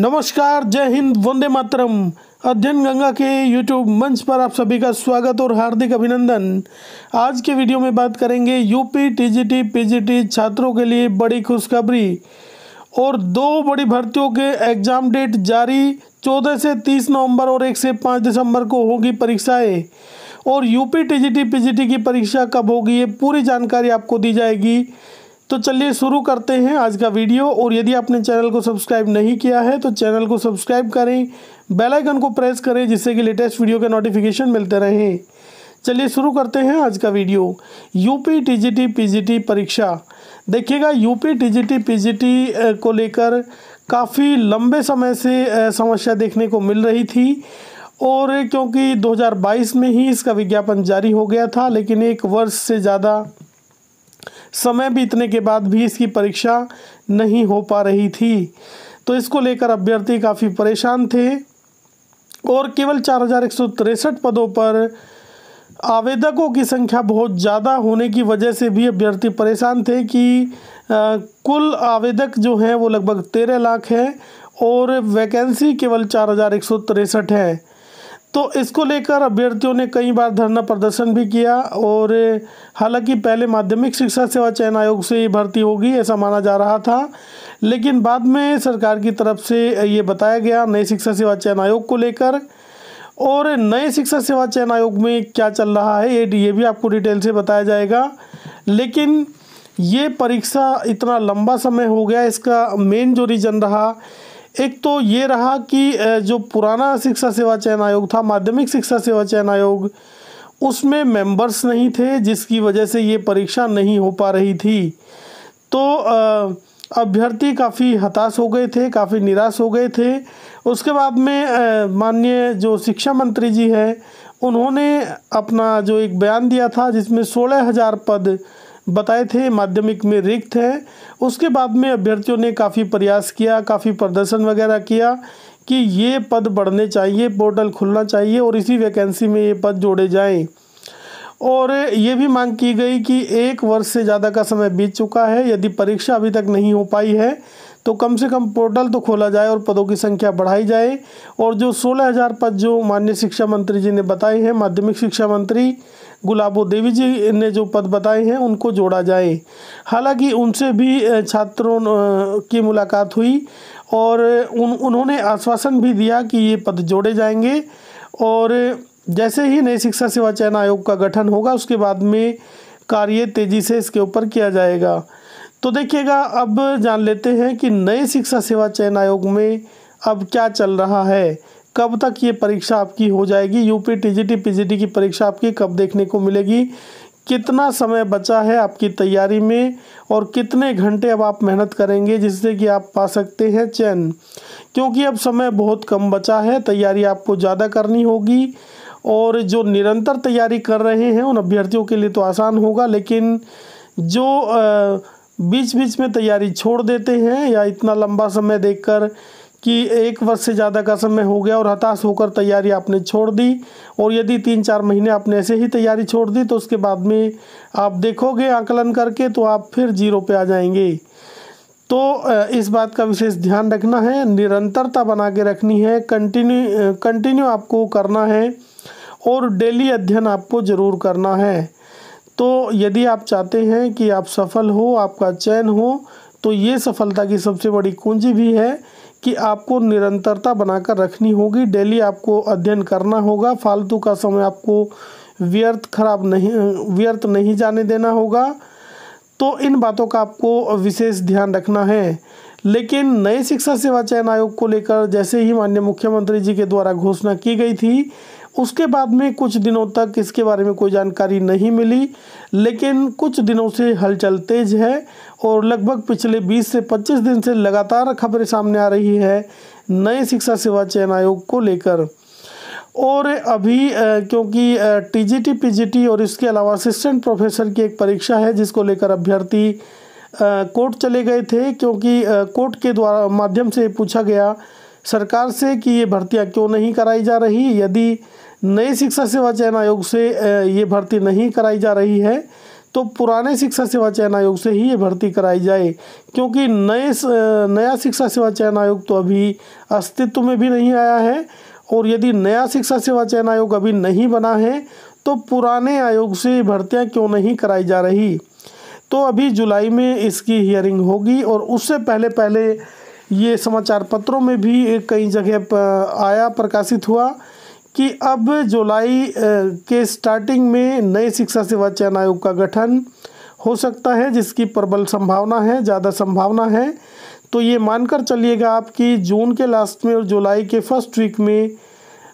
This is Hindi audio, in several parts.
नमस्कार जय हिंद वंदे मातरम अध्ययन गंगा के यूट्यूब मंच पर आप सभी का स्वागत और हार्दिक अभिनंदन आज के वीडियो में बात करेंगे यूपी टीजीटी पीजीटी छात्रों के लिए बड़ी खुशखबरी और दो बड़ी भर्तियों के एग्ज़ाम डेट जारी 14 से 30 नवंबर और 1 से 5 दिसंबर को होगी परीक्षाएं और यूपी टीजीटी पीजीटी की परीक्षा कब होगी ये पूरी जानकारी आपको दी जाएगी तो चलिए शुरू करते हैं आज का वीडियो और यदि आपने चैनल को सब्सक्राइब नहीं किया है तो चैनल को सब्सक्राइब करें बेल आइकन को प्रेस करें जिससे कि लेटेस्ट वीडियो के नोटिफिकेशन मिलते रहें चलिए शुरू करते हैं आज का वीडियो यूपी टीजीटी पीजीटी परीक्षा देखिएगा यूपी टीजीटी पीजीटी को लेकर काफ़ी लंबे समय से समस्या देखने को मिल रही थी और क्योंकि 2022 में ही इसका विज्ञापन जारी हो गया था लेकिन एक वर्ष से ज़्यादा समय बीतने के बाद भी इसकी परीक्षा नहीं हो पा रही थी तो इसको लेकर अभ्यर्थी काफ़ी परेशान थे और केवल चार हज़ार एक सौ तिरसठ पदों पर आवेदकों की संख्या बहुत ज़्यादा होने की वजह से भी अभ्यर्थी परेशान थे कि आ, कुल आवेदक जो हैं वो लगभग तेरह लाख हैं और वैकेंसी केवल चार हज़ार एक सौ तिरसठ है तो इसको लेकर अभ्यर्थियों ने कई बार धरना प्रदर्शन भी किया और हालांकि पहले माध्यमिक शिक्षा सेवा चयन आयोग से ये भर्ती होगी ऐसा माना जा रहा था लेकिन बाद में सरकार की तरफ से ये बताया गया नए शिक्षा सेवा चयन आयोग को लेकर और नए शिक्षा सेवा चयन आयोग में क्या चल रहा है ये ये भी आपको डिटेल से बताया जाएगा लेकिन ये परीक्षा इतना लंबा समय हो गया इसका मेन जो रीज़न रहा एक तो ये रहा कि जो पुराना शिक्षा सेवा चयन आयोग था माध्यमिक शिक्षा सेवा चयन आयोग उसमें मेंबर्स नहीं थे जिसकी वजह से ये परीक्षा नहीं हो पा रही थी तो अभ्यर्थी काफ़ी हताश हो गए थे काफ़ी निराश हो गए थे उसके बाद में माननीय जो शिक्षा मंत्री जी हैं उन्होंने अपना जो एक बयान दिया था जिसमें सोलह हज़ार पद बताए थे माध्यमिक में रिक्त है उसके बाद में अभ्यर्थियों ने काफ़ी प्रयास किया काफ़ी प्रदर्शन वगैरह किया कि ये पद बढ़ने चाहिए पोर्टल खुलना चाहिए और इसी वैकेंसी में ये पद जोड़े जाएं और ये भी मांग की गई कि एक वर्ष से ज़्यादा का समय बीत चुका है यदि परीक्षा अभी तक नहीं हो पाई है तो कम से कम पोर्टल तो खोला जाए और पदों की संख्या बढ़ाई जाए और जो सोलह हज़ार पद जो माननीय शिक्षा मंत्री जी ने बताए हैं माध्यमिक शिक्षा मंत्री गुलाबो देवी जी ने जो पद बताए हैं उनको जोड़ा जाए हालांकि उनसे भी छात्रों की मुलाकात हुई और उन उन्होंने आश्वासन भी दिया कि ये पद जोड़े जाएंगे और जैसे ही नए शिक्षा सेवा चयन आयोग का गठन होगा उसके बाद में कार्य तेज़ी से इसके ऊपर किया जाएगा तो देखिएगा अब जान लेते हैं कि नए शिक्षा सेवा चयन आयोग में अब क्या चल रहा है कब तक ये परीक्षा आपकी हो जाएगी यूपी टीजीटी पीजीटी की परीक्षा आपकी कब देखने को मिलेगी कितना समय बचा है आपकी तैयारी में और कितने घंटे अब आप मेहनत करेंगे जिससे कि आप पा सकते हैं चैन क्योंकि अब समय बहुत कम बचा है तैयारी आपको ज़्यादा करनी होगी और जो निरंतर तैयारी कर रहे हैं उन अभ्यर्थियों के लिए तो आसान होगा लेकिन जो बीच बीच में तैयारी छोड़ देते हैं या इतना लंबा समय देखकर कि एक वर्ष से ज़्यादा का समय हो गया और हताश होकर तैयारी आपने छोड़ दी और यदि तीन चार महीने आपने ऐसे ही तैयारी छोड़ दी तो उसके बाद में आप देखोगे आकलन करके तो आप फिर जीरो पे आ जाएंगे तो इस बात का विशेष ध्यान रखना है निरंतरता बना के रखनी है कंटिन्यू कंटिन्यू आपको करना है और डेली अध्ययन आपको ज़रूर करना है तो यदि आप चाहते हैं कि आप सफल हो आपका चयन हो तो ये सफलता की सबसे बड़ी कुंजी भी है कि आपको निरंतरता बनाकर रखनी होगी डेली आपको अध्ययन करना होगा फालतू का समय आपको व्यर्थ खराब नहीं व्यर्थ नहीं जाने देना होगा तो इन बातों का आपको विशेष ध्यान रखना है लेकिन नए शिक्षा सेवा चयन आयोग को लेकर जैसे ही माननीय मुख्यमंत्री जी के द्वारा घोषणा की गई थी उसके बाद में कुछ दिनों तक इसके बारे में कोई जानकारी नहीं मिली लेकिन कुछ दिनों से हलचल तेज है और लगभग पिछले 20 से 25 दिन से लगातार खबरें सामने आ रही है नए शिक्षा सेवा चयन आयोग को लेकर और अभी क्योंकि टीजीटी पीजीटी और इसके अलावा असिस्टेंट प्रोफेसर की एक परीक्षा है जिसको लेकर अभ्यर्थी कोर्ट चले गए थे क्योंकि कोर्ट के द्वारा माध्यम से पूछा गया सरकार से कि ये भर्तियां क्यों नहीं कराई जा रही यदि नए शिक्षा सेवा चयन आयोग से ये भर्ती नहीं कराई जा रही है तो पुराने शिक्षा सेवा चयन आयोग से ही ये भर्ती कराई जाए क्योंकि नए नया शिक्षा सेवा चयन आयोग तो अभी अस्तित्व में भी नहीं आया है और यदि नया शिक्षा सेवा चयन आयोग अभी नहीं बना है तो पुराने आयोग से भर्तियां क्यों नहीं कराई जा रही तो अभी जुलाई में इसकी हियरिंग होगी और उससे पहले पहले ये समाचार पत्रों में भी कई जगह आया प्रकाशित हुआ कि अब जुलाई के स्टार्टिंग में नए शिक्षा सेवा चयन आयोग का गठन हो सकता है जिसकी प्रबल संभावना है ज़्यादा संभावना है तो ये मानकर चलिएगा आपकी जून के लास्ट में और जुलाई के फर्स्ट वीक में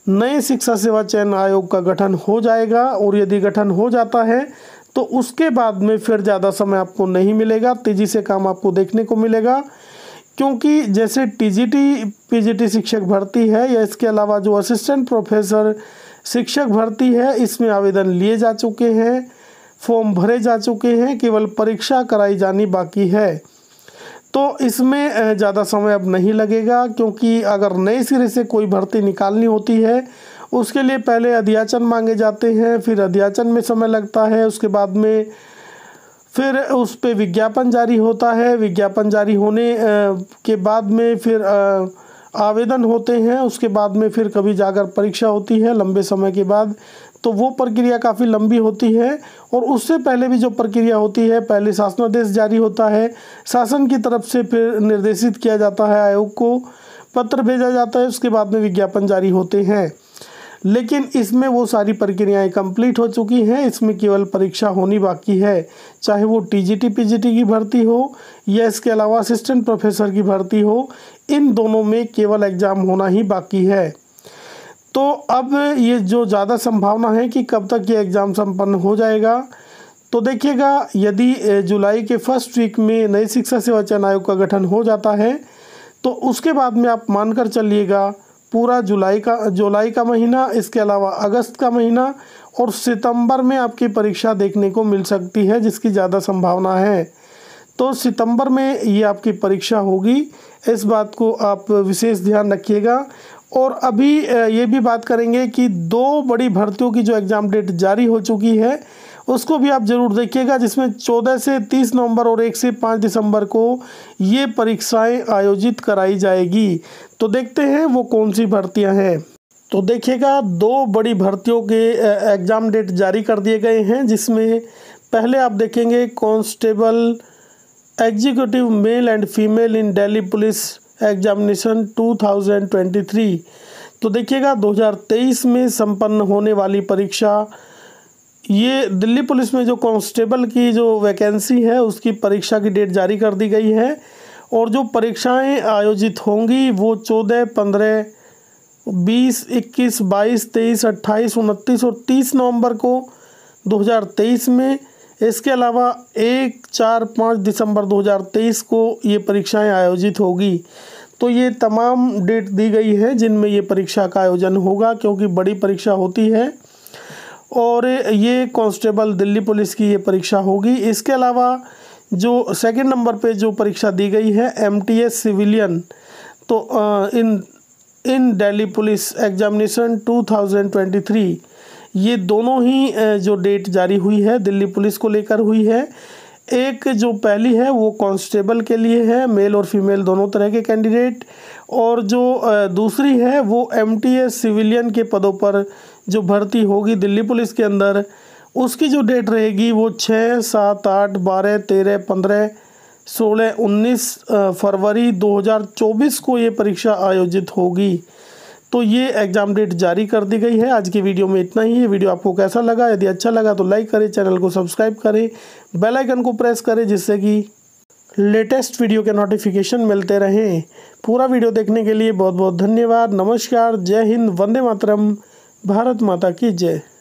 नए शिक्षा सेवा चयन आयोग का गठन हो जाएगा और यदि गठन हो जाता है तो उसके बाद में फिर ज़्यादा समय आपको नहीं मिलेगा तेज़ी से काम आपको देखने को मिलेगा क्योंकि जैसे टीजीटी पीजीटी शिक्षक भर्ती है या इसके अलावा जो असिस्टेंट प्रोफेसर शिक्षक भर्ती है इसमें आवेदन लिए जा चुके हैं फॉर्म भरे जा चुके हैं केवल परीक्षा कराई जानी बाकी है तो इसमें ज़्यादा समय अब नहीं लगेगा क्योंकि अगर नए सिरे से कोई भर्ती निकालनी होती है उसके लिए पहले अध्याचन मांगे जाते हैं फिर अध्याचन में समय लगता है उसके बाद में फिर उस पर विज्ञापन जारी होता है विज्ञापन जारी होने के बाद में फिर आवेदन होते हैं उसके बाद में फिर कभी जाकर परीक्षा होती है लंबे समय के बाद तो वो प्रक्रिया काफ़ी लंबी होती है और उससे पहले भी जो प्रक्रिया होती है पहले शासनादेश जारी होता है शासन की तरफ से फिर निर्देशित किया जाता है आयोग को पत्र भेजा जाता है उसके बाद में विज्ञापन जारी होते हैं लेकिन इसमें वो सारी प्रक्रियाएं कंप्लीट हो चुकी हैं इसमें केवल परीक्षा होनी बाकी है चाहे वो टीजीटी पीजीटी की भर्ती हो या इसके अलावा असिस्टेंट प्रोफेसर की भर्ती हो इन दोनों में केवल एग्ज़ाम होना ही बाकी है तो अब ये जो ज़्यादा संभावना है कि कब तक ये एग्ज़ाम सम्पन्न हो जाएगा तो देखिएगा यदि जुलाई के फर्स्ट वीक में नई शिक्षा सेवा चयन आयोग का गठन हो जाता है तो उसके बाद में आप मानकर चलिएगा पूरा जुलाई का जुलाई का महीना इसके अलावा अगस्त का महीना और सितंबर में आपकी परीक्षा देखने को मिल सकती है जिसकी ज़्यादा संभावना है तो सितंबर में ये आपकी परीक्षा होगी इस बात को आप विशेष ध्यान रखिएगा और अभी ये भी बात करेंगे कि दो बड़ी भर्तियों की जो एग्ज़ाम डेट जारी हो चुकी है उसको भी आप ज़रूर देखिएगा जिसमें 14 से 30 नवंबर और 1 से 5 दिसंबर को ये परीक्षाएं आयोजित कराई जाएगी तो देखते हैं वो कौन सी भर्तियां हैं तो देखिएगा दो बड़ी भर्तियों के एग्ज़ाम डेट जारी कर दिए गए हैं जिसमें पहले आप देखेंगे constable executive male and female in Delhi police examination 2023 तो देखिएगा 2023 में संपन्न होने वाली परीक्षा ये दिल्ली पुलिस में जो कांस्टेबल की जो वैकेंसी है उसकी परीक्षा की डेट जारी कर दी गई है और जो परीक्षाएं आयोजित होंगी वो चौदह पंद्रह बीस इक्कीस बाईस तेईस अट्ठाईस उनतीस और तीस नवंबर को 2023 में इसके अलावा एक चार पाँच दिसंबर 2023 को ये परीक्षाएं आयोजित होगी तो ये तमाम डेट दी गई है जिनमें ये परीक्षा का आयोजन होगा क्योंकि बड़ी परीक्षा होती है और ये कांस्टेबल दिल्ली पुलिस की ये परीक्षा होगी इसके अलावा जो सेकंड नंबर पे जो परीक्षा दी गई है एमटीएस सिविलियन तो in in Delhi police examination 2023 ये दोनों ही जो डेट जारी हुई है दिल्ली पुलिस को लेकर हुई है एक जो पहली है वो कांस्टेबल के लिए है मेल और फीमेल दोनों तरह के कैंडिडेट और जो दूसरी है वो एम सिविलियन के पदों पर जो भर्ती होगी दिल्ली पुलिस के अंदर उसकी जो डेट रहेगी वो छः सात आठ बारह तेरह पंद्रह सोलह उन्नीस फरवरी 2024 को ये परीक्षा आयोजित होगी तो ये एग्ज़ाम डेट जारी कर दी गई है आज की वीडियो में इतना ही है वीडियो आपको कैसा लगा यदि अच्छा लगा तो लाइक करें चैनल को सब्सक्राइब करें बेल आइकन को प्रेस करें जिससे कि लेटेस्ट वीडियो के नोटिफिकेशन मिलते रहें पूरा वीडियो देखने के लिए बहुत बहुत धन्यवाद नमस्कार जय हिंद वंदे मातरम भारत माता की जय